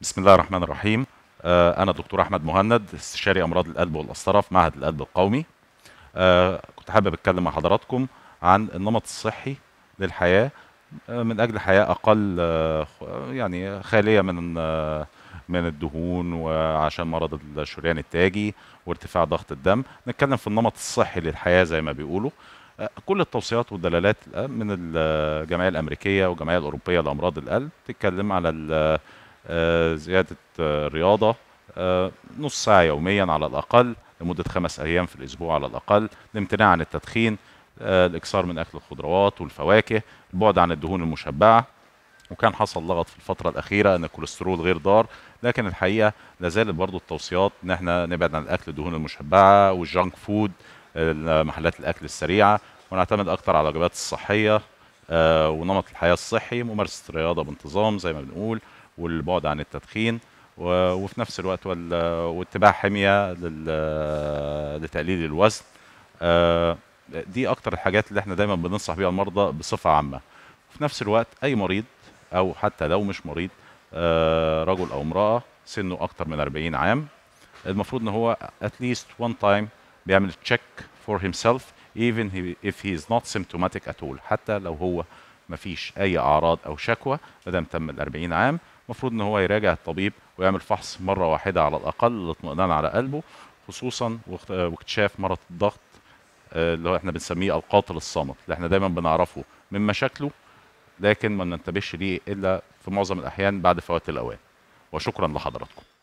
بسم الله الرحمن الرحيم آه، أنا دكتور أحمد مهند استشاري أمراض القلب والقسطرة في معهد القلب القومي آه، كنت حابب أتكلم مع حضراتكم عن النمط الصحي للحياة آه، من أجل حياة أقل يعني خالية من من الدهون وعشان مرض الشريان التاجي وارتفاع ضغط الدم نتكلم في النمط الصحي للحياة زي ما بيقولوا كل التوصيات والدلالات من الجمعيه الامريكيه والجمعيه الاوروبيه لامراض القلب بتتكلم على آه، زياده آه، رياضه آه، نص ساعه يوميا على الاقل لمده خمس ايام في الاسبوع على الاقل الامتناع عن التدخين الاكثار من اكل الخضروات والفواكه البعد عن الدهون المشبعه وكان حصل لغط في الفتره الاخيره ان الكوليسترول غير ضار لكن الحقيقه لازالت برضو برضه التوصيات ان احنا نبعد عن الاكل الدهون المشبعه والجانك فود محلات الاكل السريعه ونعتمد أكثر على الوجبات الصحيه ونمط الحياه الصحي ممارسه الرياضه بانتظام زي ما بنقول والبعد عن التدخين وفي نفس الوقت واتباع حميه لتقليل الوزن آه، دي اكتر الحاجات اللي احنا دايما بننصح بيها المرضى بصفه عامه وفي نفس الوقت اي مريض او حتى لو مش مريض آه، رجل او امراه سنه اكتر من 40 عام المفروض ان هو اتليست وان تايم بيعمل تشيك فور himself even if he is not symptomatic at all حتى لو هو ما فيش اي اعراض او شكوى ما دام تم ال 40 عام المفروض ان هو يراجع الطبيب ويعمل فحص مره واحده على الاقل للاطمئنان على قلبه خصوصا واكتشاف مرض الضغط آه، اللي هو احنا بنسميه القاتل الصامت اللي احنا دايما بنعرفه من مشاكله لكن ما ننتبهش ليه الا في معظم الاحيان بعد فوات الاوان وشكرا لحضراتكم